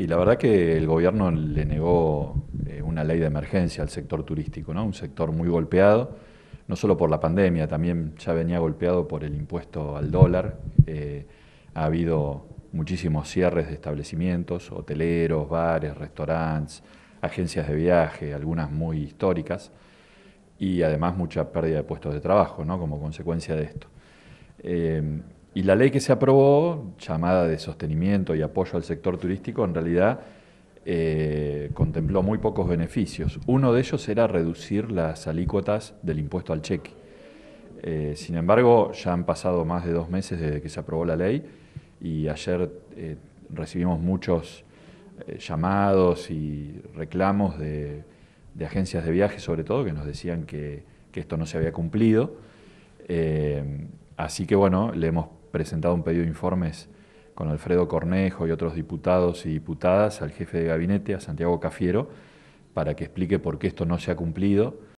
Y la verdad que el gobierno le negó eh, una ley de emergencia al sector turístico, ¿no? un sector muy golpeado, no solo por la pandemia, también ya venía golpeado por el impuesto al dólar. Eh, ha habido muchísimos cierres de establecimientos, hoteleros, bares, restaurantes, agencias de viaje, algunas muy históricas, y además mucha pérdida de puestos de trabajo ¿no? como consecuencia de esto. Eh, y la ley que se aprobó, llamada de sostenimiento y apoyo al sector turístico, en realidad eh, contempló muy pocos beneficios. Uno de ellos era reducir las alícuotas del impuesto al cheque. Eh, sin embargo, ya han pasado más de dos meses desde que se aprobó la ley y ayer eh, recibimos muchos llamados y reclamos de, agencias de viaje, sobre todo, que nos decían que, que esto no se había cumplido. así que bueno, le hemos presentado un pedido de informes con Alfredo Cornejo y otros diputados y diputadas al jefe de gabinete, a Santiago Cafiero, para que explique por qué esto no se ha cumplido.